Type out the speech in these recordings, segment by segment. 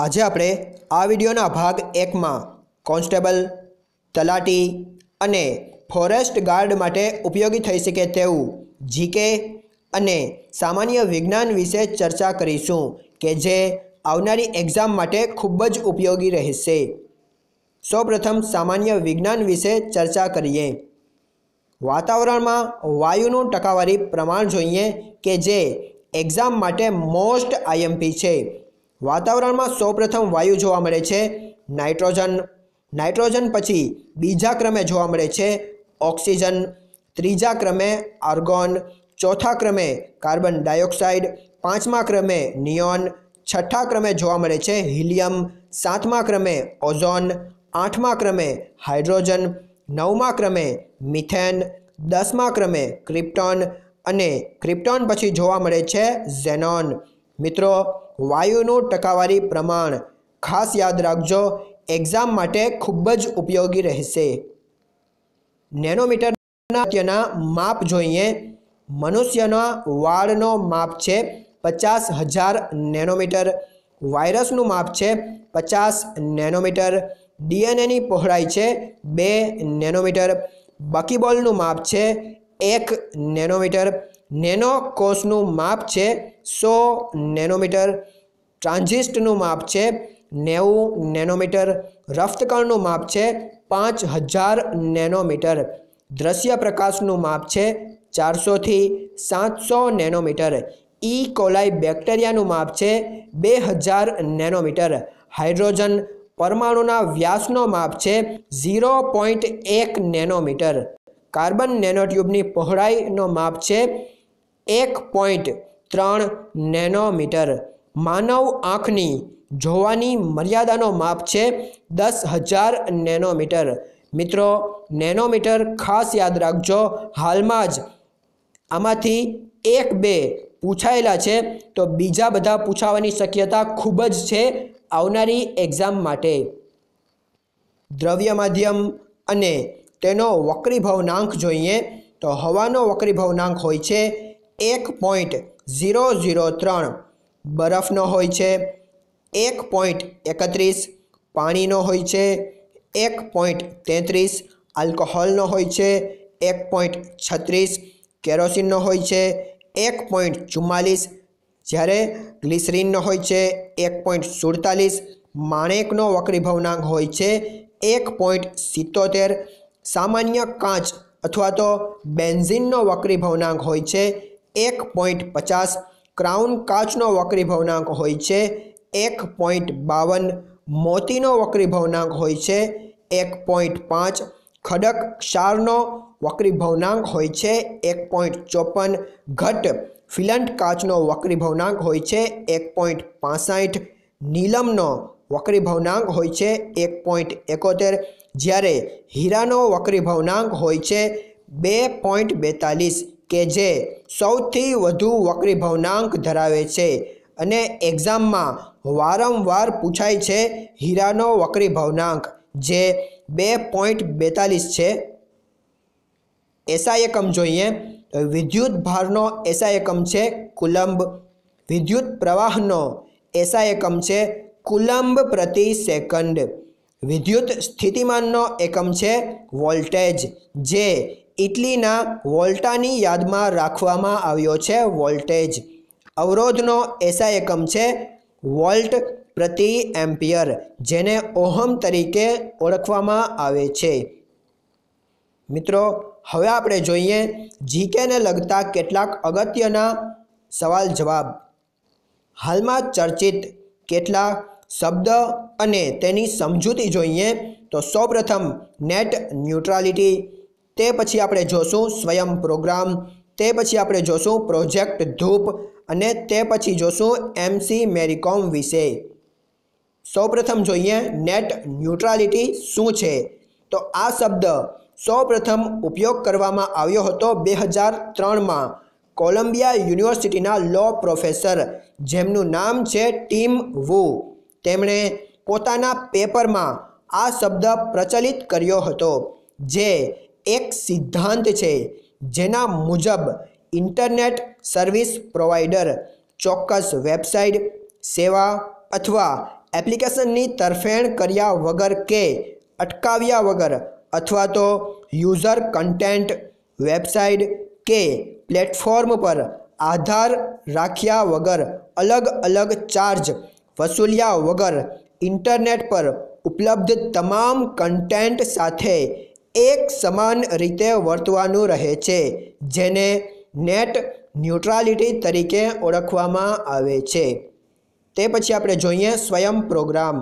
આજે આપણે આ વિડીયોના ભાગ એકમાં કોન્સ્ટેબલ તલાટી અને ફોરેસ્ટ ગાર્ડ માટે ઉપયોગી થઈ શકે તેવું જીકે અને સામાન્ય વિજ્ઞાન વિશે ચર્ચા કરીશું કે જે આવનારી એક્ઝામ માટે ખૂબ જ ઉપયોગી રહેશે સૌપ્રથમ સામાન્ય વિજ્ઞાન વિશે ચર્ચા કરીએ વાતાવરણમાં વાયુનું ટકાવારી પ્રમાણ જોઈએ કે જે એક્ઝામ માટે મોસ્ટ આઈએમપી છે વાતાવરણમાં સૌપ્રથમ વાયુ જોવા મળે છે નાઇટ્રોજન નાઇટ્રોજન પછી બીજા ક્રમે જોવા મળે છે ઓક્સિજન ત્રીજા ક્રમે આર્ગોન ચોથા ક્રમે કાર્બન ડાયોક્સાઇડ પાંચમા ક્રમે નિયોન છઠ્ઠા ક્રમે જોવા મળે છે હિલિયમ સાતમા ક્રમે ઓઝોન આઠમા ક્રમે હાઇડ્રોજન નવમા ક્રમે મિથેન દસમા ક્રમે ક્રિપ્ટોન અને ક્રિપ્ટોન પછી જોવા મળે છે ઝેનોન મિત્રો વાયુનું ટકાવારી પ્રમાણ ખાસ યાદ રાખજો એક્ઝામ માટે ખૂબ જ ઉપયોગી રહેશે નેનોમીટરના માપ જોઈએ મનુષ્યના વાળનો માપ છે પચાસ હજાર નેનોમીટર વાયરસનું માપ છે પચાસ નેનોમીટર ડીએનએની પહોળાઈ છે બે નેનોમીટર બાકીબોલનું માપ છે એક નેનોમીટર નેનો કોષનું માપ છે સો નેનોમીટર ટ્રાન્ઝિસ્ટનું માપ છે નેવું નેનોમીટર રફ્તકણનું માપ છે પાંચ હજાર નેનોમીટર દ્રશ્ય પ્રકાશનું માપ છે ચારસોથી સાતસો નેનોમીટર ઈ કોલાઈ બેક્ટેરિયાનું માપ છે બે હજાર નેનોમીટર હાઇડ્રોજન પરમાણુના વ્યાસનો માપ છે ઝીરો પોઈન્ટ એક નેનોમીટર કાર્બન નેનોટ્યુબની પહોળાઈનો માપ છે એક પોઈન્ટ ત્રણ નેનોમીટર માનવ આંખની જોવાની મર્યાદાનો માપ છે દસ હજાર નેનોમીટર મિત્રો નેનોમીટર ખાસ યાદ રાખજો હાલમાં જ આમાંથી એક બે પૂછાયેલા છે તો બીજા બધા પૂછાવાની શક્યતા ખૂબ જ છે આવનારી એક્ઝામ માટે દ્રવ્ય માધ્યમ અને તેનો વક્રીભવનાંક જોઈએ તો હવાનો વક્રીભવનાંક હોય છે એક પોઈન્ટ ઝીરો ઝીરો ત્રણ બરફનો હોય છે એક પોઈન્ટ એકત્રીસ પાણીનો હોય છે એક પોઈન્ટ તેત્રીસ આલ્કોહોલનો હોય છે એક પોઈન્ટ છત્રીસ કેરોસીનનો હોય છે એક પોઈન્ટ ચુમ્માલીસ જ્યારે ગ્લિસરીનનો હોય છે એક પોઈન્ટ સુડતાલીસ માણેકનો વક્રીભવનાંક હોય છે એક પોઈન્ટ સિત્તોતેર સામાન્ય કાચ અથવા તો બેન્ઝિનનો વક્રીભવનાંક હોય છે એક પોઈન્ટ પચાસ ક્રાઉન કાચનો વક્રી ભવનાંક હોય છે એક પોઈન્ટ બાવન મોતીનો વક્રી ભવનાંક હોય છે એક પોઈન્ટ પાંચ ખડક ક્ષારનો વક્રી ભવનાંક હોય છે એક પોઈન્ટ ચોપન ઘટ ફિલન્ટ કાચનો વક્રી ભવનાંક હોય છે એક પોઈન્ટ પાસઠ નીલમનો વક્રી ભવનાંક હોય છે એક પોઈન્ટ એકોતેર જ્યારે હીરાનો વક્રી ભવનાંક હોય છે બે પોઈન્ટ બેતાલીસ કે જે સૌથી વધુ વક્રી ભવનાંક ધરાવે છે અને એક્ઝામમાં વારંવાર પૂછાય છે હીરાનો વક્રી ભવનાંક જે બે પોઈન્ટ બેતાલીસ છે એસઆઈ એકમ જોઈએ વિદ્યુત ભારનો એસઆઈ એકમ છે કુલંબ વિદ્યુત પ્રવાહનો એસઆઈ એકમ છે કુલંબ પ્રતિ સેકન્ડ વિદ્યુત સ્થિતિમાનનો એકમ છે વોલ્ટેજ જે ઇટલીના વોલ્ટાની યાદમાં રાખવામાં આવ્યો છે વોલ્ટેજ અવરોધનો એસા એકમ છે વોલ્ટ પ્રતિ એમ્પિયર જેને ઓહમ તરીકે ઓળખવામાં આવે છે મિત્રો હવે આપણે જોઈએ જીકેને લગતા કેટલાક અગત્યના સવાલ જવાબ હાલમાં ચર્ચિત કેટલા શબ્દ અને તેની સમજૂતી જોઈએ તો સૌપ્રથમ નેટ ન્યુટ્રાલિટી તે પછી આપણે જોશું સ્વયં પ્રોગ્રામ તે પછી આપણે જોશું પ્રોજેક્ટ ધૂપ અને તે પછી જોશું એમસી મેરીકોમ વિશે સૌપ્રથમ જોઈએ નેટ ન્યુટ્રાલિટી શું છે તો આ શબ્દ સૌપ્રથમ ઉપયોગ કરવામાં આવ્યો હતો બે હજાર ત્રણમાં કોલંબિયા યુનિવર્સિટીના લો પ્રોફેસર જેમનું નામ છે ટીમ વુ તેમણે પોતાના પેપરમાં આ શબ્દ પ્રચલિત કર્યો હતો જે एक सिद्धांत है जेना मुजब इंटरनेट सर्विस प्रोवाइडर चौक्स वेबसाइट सेवा अथवा एप्लिकेशन तरफेण कर वगर के अटकव्या वगर अथवा तो यूजर कंटेट वेबसाइट के प्लेटफॉर्म पर आधार राख्या वगर अलग अलग चार्ज वसूलिया वगर इंटरनेट पर उपलब्ध तमाम कंटेट साथ એક સમાન રીતે વર્તવાનું રહે છે જેને નેટ ન્યુટ્રાલિટી તરીકે ઓળખવામાં આવે છે તે પછી આપણે જોઈએ સ્વયં પ્રોગ્રામ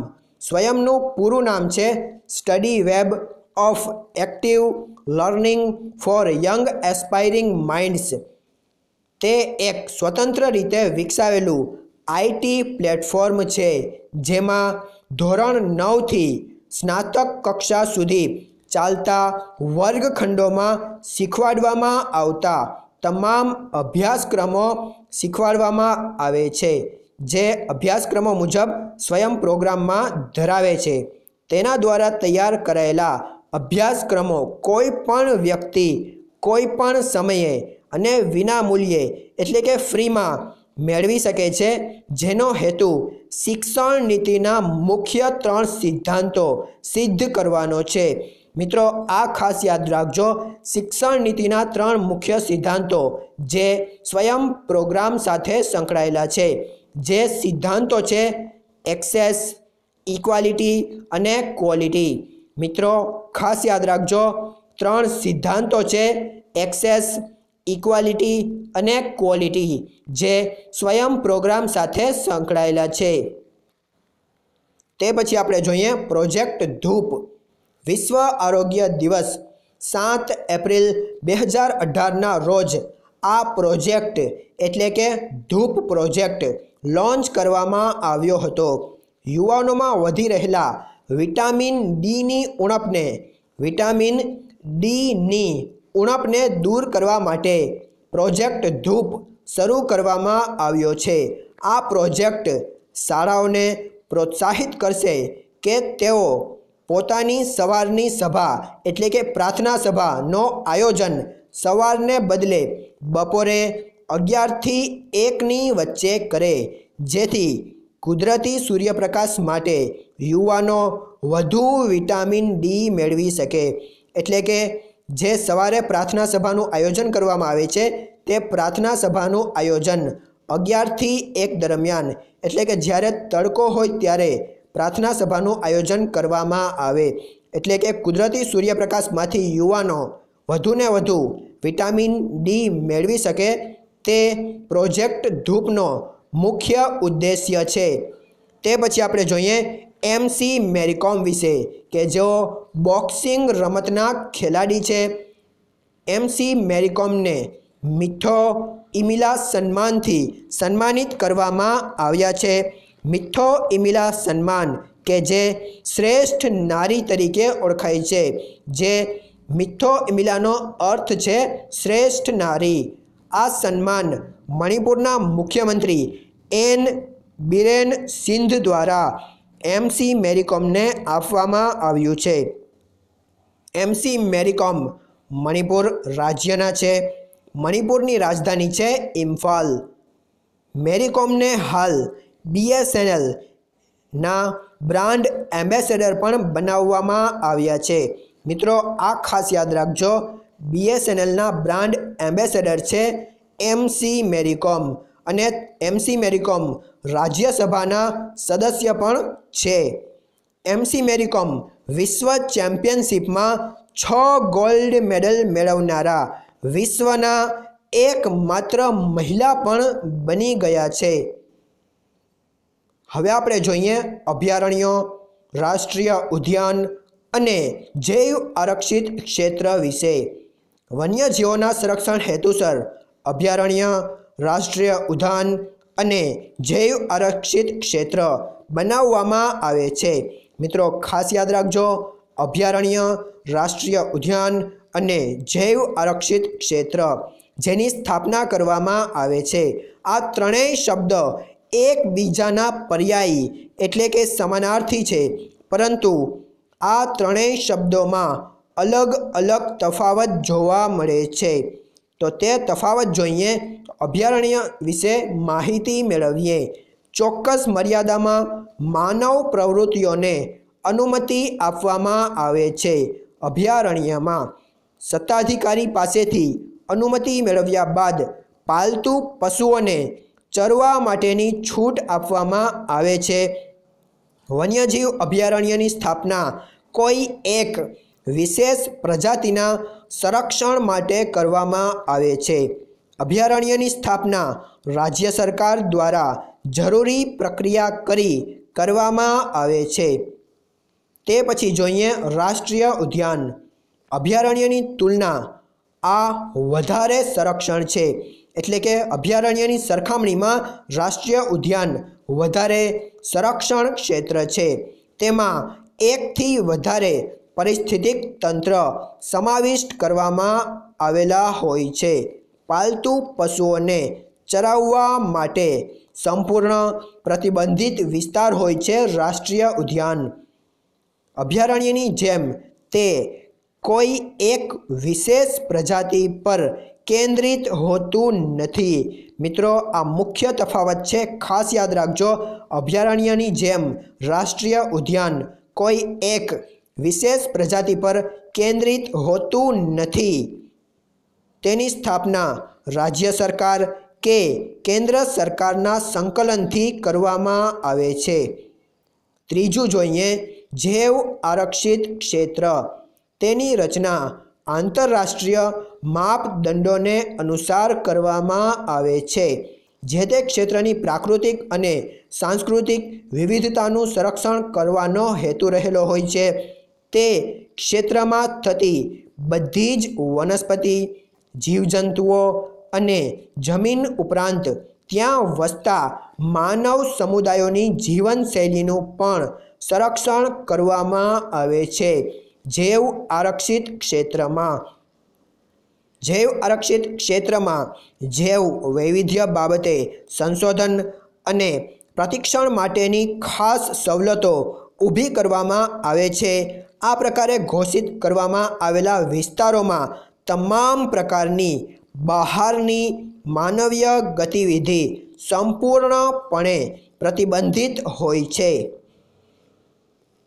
સ્વયંનું પૂરું નામ છે study web of active learning for young aspiring minds તે એક સ્વતંત્ર રીતે વિકસાવેલું આઈટી પ્લેટફોર્મ છે જેમાં ધોરણ નવથી સ્નાતક કક્ષા સુધી ચાલતા વર્ગખંડોમાં શીખવાડવામાં આવતા તમામ અભ્યાસક્રમો શીખવાડવામાં આવે છે જે અભ્યાસક્રમો મુજબ સ્વયં પ્રોગ્રામમાં ધરાવે છે તેના દ્વારા તૈયાર કરાયેલા અભ્યાસક્રમો કોઈ પણ વ્યક્તિ કોઈ પણ સમયે અને વિના મૂલ્યે એટલે કે ફ્રીમાં મેળવી શકે છે જેનો હેતુ શિક્ષણ નીતિના મુખ્ય ત્રણ સિદ્ધાંતો સિદ્ધ કરવાનો છે મિત્રો આ ખાસ યાદ રાખજો શિક્ષણ નીતિના ત્રણ મુખ્ય સિદ્ધાંતો જે સ્વયં પ્રોગ્રામ સાથે સંકળાયેલા છે જે સિદ્ધાંતો છે એક્સેસ ઇક્વાલિટી અને ક્વોલિટી મિત્રો ખાસ યાદ રાખજો ત્રણ સિદ્ધાંતો છે એક્સેસ ઇક્વાલિટી અને ક્વોલિટી જે સ્વયં પ્રોગ્રામ સાથે સંકળાયેલા છે તે પછી આપણે જોઈએ પ્રોજેક્ટ ધૂપ વિશ્વ આરોગ્ય દિવસ સાત એપ્રિલ બે હજાર અઢારના રોજ આ પ્રોજેક્ટ એટલે કે ધૂપ પ્રોજેક્ટ લોન્ચ કરવામાં આવ્યો હતો યુવાનોમાં વધી રહેલા વિટામિન ડીની ઉણપને વિટામિન ડીની ઉણપને દૂર કરવા માટે પ્રોજેક્ટ ધૂપ શરૂ કરવામાં આવ્યો છે આ પ્રોજેક્ટ શાળાઓને પ્રોત્સાહિત કરશે કે તેઓ પોતાની સવારની સભા એટલે કે પ્રાર્થના સભાનો આયોજન સવારને બદલે બપોરે અગિયારથી એકની વચ્ચે કરે જેથી કુદરતી સૂર્યપ્રકાશ માટે યુવાનો વધુ વિટામિન ડી મેળવી શકે એટલે કે જે સવારે પ્રાર્થના સભાનું આયોજન કરવામાં આવે છે તે પ્રાર્થના સભાનું આયોજન અગિયારથી એક દરમિયાન એટલે કે જ્યારે તડકો હોય ત્યારે પ્રાર્થના સભાનું આયોજન કરવામાં આવે એટલે કે કુદરતી સૂર્યપ્રકાશમાંથી યુવાનો વધુને વધુ વિટામિન ડી મેળવી શકે તે પ્રોજેક્ટ ધૂપનો મુખ્ય ઉદ્દેશ્ય છે તે પછી આપણે જોઈએ એમસી મેરીકોમ વિશે કે જેઓ બોક્સિંગ રમતના ખેલાડી છે એમસી મેરીકોમને મિથો ઇમિલા સન્માનથી સન્માનિત કરવામાં આવ્યા છે મિથો ઇમિલા સન્માન કે જે શ્રેષ્ઠ નારી તરીકે ઓળખાય છે જે મિથો ઇમિલાનો અર્થ છે શ્રેષ્ઠ નારી આ સન્માન મણિપુરના મુખ્યમંત્રી એન બિરેન સિંધ દ્વારા એમસી મેરીકોમને આપવામાં આવ્યું છે એમસી મેરીકોમ મણિપુર રાજ્યના છે મણિપુરની રાજધાની છે ઇમ્ફાલ મેરીકોમને હાલ બીએસએનએલના બ્રાન્ડ એમ્બેસેડર પણ બનાવવામાં આવ્યા છે મિત્રો આ ખાસ યાદ રાખજો બીએસએનએલના બ્રાન્ડ એમ્બેસેડર છે એમસી મેરીકોમ અને એમસી મેરીકોમ રાજ્યસભાના સદસ્ય પણ છે એમસી મેરીકોમ વિશ્વ ચેમ્પિયનશિપમાં છ ગોલ્ડ મેડલ મેળવનારા વિશ્વના એકમાત્ર મહિલા પણ બની ગયા છે હવે આપણે જોઈએ અભયારણ્યો રાષ્ટ્રીય ઉદ્યાન અને જૈવ આરક્ષિત ક્ષેત્ર વિશે વન્યજીવોના સંરક્ષણ હેતુસર અભયારણ્ય રાષ્ટ્રીય ઉદ્યાન અને જૈવ આરક્ષિત ક્ષેત્ર બનાવવામાં આવે છે મિત્રો ખાસ યાદ રાખજો અભયારણ્ય રાષ્ટ્રીય ઉદ્યાન અને જૈવ આરક્ષિત ક્ષેત્ર જેની સ્થાપના કરવામાં આવે છે આ ત્રણેય શબ્દ એકબીજાના પર્યાયી એટલે કે સમાનાર્થી છે પરંતુ આ ત્રણેય શબ્દોમાં અલગ અલગ તફાવત જોવા મળે છે તો તે તફાવત જોઈએ અભયારણ્ય વિશે માહિતી મેળવીએ ચોક્કસ મર્યાદામાં માનવ પ્રવૃત્તિઓને અનુમતિ આપવામાં આવે છે અભયારણ્યમાં સત્તાધિકારી પાસેથી અનુમતિ મેળવ્યા બાદ પાલતુ પશુઓને ચરવા માટેની છૂટ આપવામાં આવે છે વન્યજીવ અભયારણ્યની સ્થાપના કોઈ એક વિશેષ પ્રજાતિના સંરક્ષણ માટે કરવામાં આવે છે અભયારણ્યની સ્થાપના રાજ્ય સરકાર દ્વારા જરૂરી પ્રક્રિયા કરી કરવામાં આવે છે તે પછી જોઈએ રાષ્ટ્રીય ઉદ્યાન અભયારણ્યની તુલના આ વધારે સંરક્ષણ છે એટલે કે અભયારણ્યની સરખામણીમાં રાષ્ટ્રીય ઉદ્યાન વધારે સંરક્ષણ ક્ષેત્ર છે તેમાં એકથી વધારે પરિસ્થિતિક તંત્ર સમાવિષ્ટ કરવામાં આવેલા હોય છે પાલતુ પશુઓને ચરાવવા માટે સંપૂર્ણ પ્રતિબંધિત વિસ્તાર હોય છે રાષ્ટ્રીય ઉદ્યાન અભયારણ્યની જેમ તે કોઈ એક વિશેષ પ્રજાતિ પર કેન્દ્રિત હોતું નથી મિત્રો આ મુખ્ય તફાવત છે ખાસ યાદ રાખજો અભયારણ્યની જેમ રાષ્ટ્રીય ઉદ્યાન કોઈ એક વિશેષ પ્રજાતિ પર કેન્દ્રિત હોતું નથી તેની સ્થાપના રાજ્ય સરકાર કે કેન્દ્ર સરકારના સંકલનથી કરવામાં આવે છે ત્રીજું જોઈએ જેવ આરક્ષિત ક્ષેત્ર તેની રચના આંતરરાષ્ટ્રીય માપદંડોને અનુસાર કરવામાં આવે છે જે તે ક્ષેત્રની પ્રાકૃતિક અને સાંસ્કૃતિક વિવિધતાનું સંરક્ષણ કરવાનો હેતુ રહેલો હોય છે તે ક્ષેત્રમાં થતી બધી જ વનસ્પતિ જીવજંતુઓ અને જમીન ઉપરાંત ત્યાં વસતા માનવ સમુદાયોની જીવનશૈલીનું પણ સંરક્ષણ કરવામાં આવે છે જૈવ આરક્ષિત ક્ષેત્રમાં જૈવ આરક્ષિત ક્ષેત્રમાં જૈવ વૈવિધ્ય બાબતે સંશોધન અને પ્રતિક્ષણ માટેની ખાસ સવલતો ઊભી કરવામાં આવે છે આ પ્રકારે ઘોષિત કરવામાં આવેલા વિસ્તારોમાં તમામ પ્રકારની બહારની માનવીય ગતિવિધિ સંપૂર્ણપણે પ્રતિબંધિત હોય છે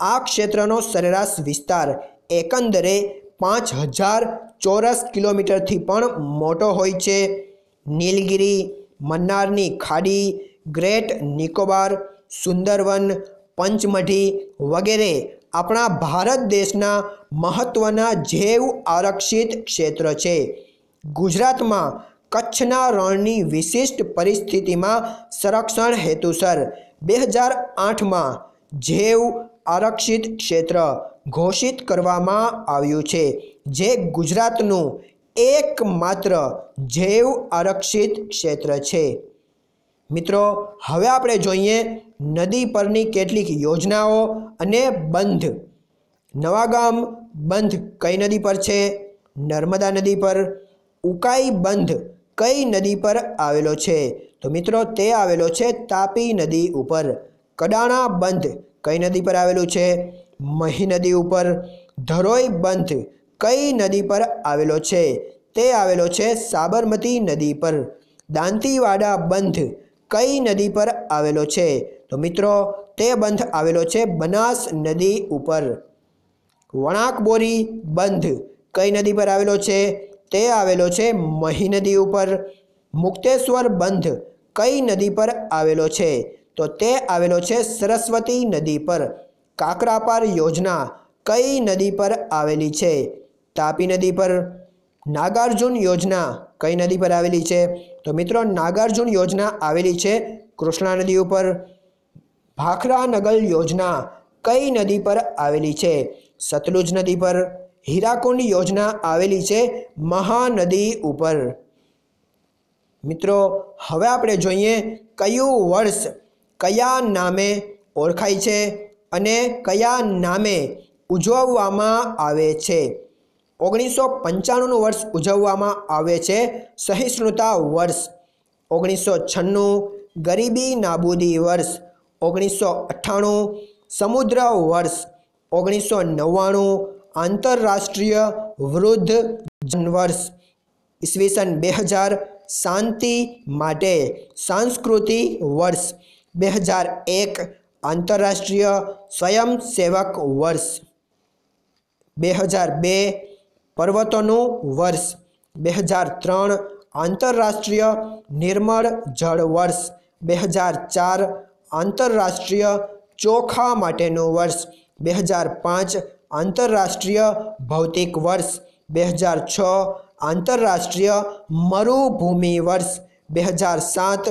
આ ક્ષેત્રનો સરેરાશ વિસ્તાર એકંદરે પાંચ હજાર ચોરસ કિલોમીટરથી પણ મોટો હોય છે નીલગિરી મન્નારની ખાડી ગ્રેટ નિકોબાર સુંદરવન પંચમઢી વગેરે આપણા ભારત દેશના મહત્ત્વના જેવ આરક્ષિત ક્ષેત્ર છે ગુજરાતમાં કચ્છના રણની વિશિષ્ટ પરિસ્થિતિમાં સંરક્ષણ હેતુસર બે હજાર આઠમાં જેવ આરક્ષિત ક્ષેત્ર ઘોષિત કરવામાં આવ્યું છે જે ગુજરાતનું એકમાત્ર જૈવ આરક્ષિત ક્ષેત્ર છે મિત્રો હવે આપણે જોઈએ નદી પરની કેટલીક યોજનાઓ અને બંધ નવાગામ બંધ કઈ નદી પર છે નર્મદા નદી પર ઉકાઈ બંધ કઈ નદી પર આવેલો છે તો મિત્રો તે આવેલો છે તાપી નદી ઉપર કડાણા બંધ કઈ નદી પર આવેલું છે મહી નદી ઉપર ધરોઈ બંધ કઈ નદી પર આવેલો છે તે આવેલો છે સાબરમતી નદી પર દાંતીવાડા બંધ કઈ નદી પર આવેલો છે તો મિત્રો તે બંધ આવેલો છે બનાસ નદી ઉપર વણાકબોરી બંધ કઈ નદી પર આવેલો છે તે આવેલો છે મહી નદી ઉપર મુક્તેશ્વર બંધ કઈ નદી પર આવેલો છે તો તે આવેલો છે સરસ્વતી નદી પર કાકરાપાર યોજના કઈ નદી પર આવેલી છે તાપી નદી પર નાગાર્જુન યોજના કઈ નદી પર આવેલી છે તો મિત્રો નાગાર્જુન યોજના આવેલી છે કૃષ્ણા નદી ઉપર ભાખરાનગલ યોજના કઈ નદી પર આવેલી છે સતલુજ નદી પર હીરાકુંડ યોજના આવેલી છે મહાનદી ઉપર મિત્રો હવે આપણે જોઈએ કયું વર્ષ કયા નામે ઓળખાય છે અને કયા નામે ઉજવવામાં આવે છે ઓગણીસો પંચાણુંનું વર્ષ ઉજવવામાં આવે છે સહિષ્ણુતા વર્ષ ઓગણીસો છન્નું ગરીબી નાબૂદી વર્ષ ઓગણીસો અઠ્ઠાણું સમુદ્ર વર્ષ ઓગણીસો નવ્વાણું આંતરરાષ્ટ્રીય વૃદ્ધ વર્ષ ઈસવીસન બે હજાર શાંતિ માટે સાંસ્કૃતિક વર્ષ બે હજાર એક આંતરરાષ્ટ્રીય સ્વયંસેવક વર્ષ બે હજાર બે પર્વતોનું વર્ષ બે હજાર ત્રણ આંતરરાષ્ટ્રીય નિર્મળ જળ વર્ષ બે હજાર ચાર આંતરરાષ્ટ્રીય ચોખા માટેનું વર્ષ બે હજાર પાંચ આંતરરાષ્ટ્રીય ભૌતિક વર્ષ બે હજાર છ આંતરરાષ્ટ્રીય મરુભૂમિ વર્ષ બે હજાર સાત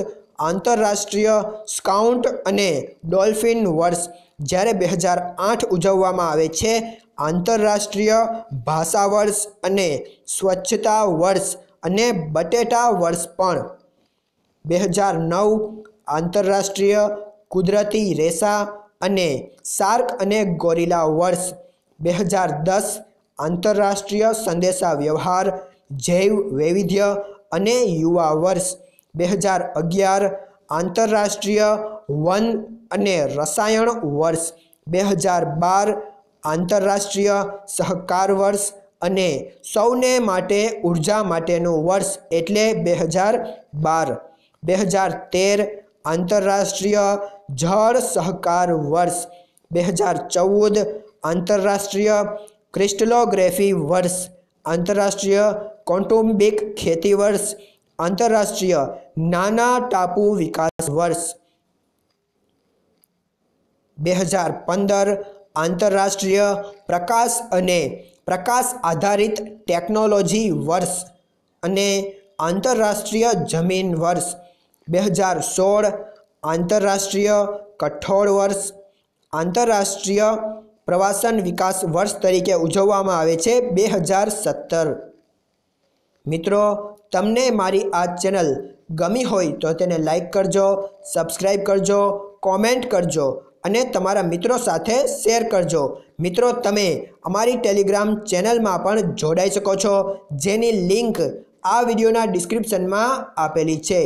આંતરરાષ્ટ્રીય સ્કાઉન્ટ અને ડોલ્ફિન વર્ષ જ્યારે બે હજાર આઠ ઉજવવામાં આવે છે આંતરરાષ્ટ્રીય ભાષા વર્ષ અને સ્વચ્છતા વર્ષ અને બટેટા વર્ષ પણ બે હજાર નવ આંતરરાષ્ટ્રીય કુદરતી રેસા અને સાર્ક અને ગોરિલા વર્ષ બે હજાર દસ આંતરરાષ્ટ્રીય સંદેશા વ્યવહાર જૈવ વૈવિધ્ય અને યુવા વર્ષ બે હજાર અગિયાર આંતરરાષ્ટ્રીય વન અને રસાયણ વર્ષ બે હજાર બાર આંતરરાષ્ટ્રીય સહકાર વર્ષ અને સૌને માટે ઉર્જા માટેનું વર્ષ એટલે બે હજાર બાર બે હજાર તેર આંતરરાષ્ટ્રીય જળ સહકાર વર્ષ બે હજાર ચૌદ આંતરરાષ્ટ્રીય ક્રિસ્ટલોગ્રેફી વર્ષ આંતરરાષ્ટ્રીય કૌટુંબિક ખેતી વર્ષ આંતરરાષ્ટ્રીય નાના ટાપુ વિકાસ વર્ષ બે હજાર પંદર આંતરરાષ્ટ્રીય પ્રકાશ અને પ્રકાશ આધારિત ટેકનોલોજી વર્ષ અને આંતરરાષ્ટ્રીય જમીન વર્ષ બે હજાર સોળ આંતરરાષ્ટ્રીય કઠોળ વર્ષ આંતરરાષ્ટ્રીય પ્રવાસન વિકાસ વર્ષ તરીકે ઉજવવામાં આવે છે બે હજાર સત્તર મિત્રો તમને મારી આ ચેનલ ગમી હોય તો તેને લાઈક કરજો સબસ્ક્રાઈબ કરજો કોમેન્ટ કરજો અને તમારા મિત્રો સાથે શેર કરજો મિત્રો તમે અમારી ટેલિગ્રામ ચેનલમાં પણ જોડાઈ શકો છો જેની લિંક આ વિડીયોના ડિસ્ક્રિપ્શનમાં આપેલી છે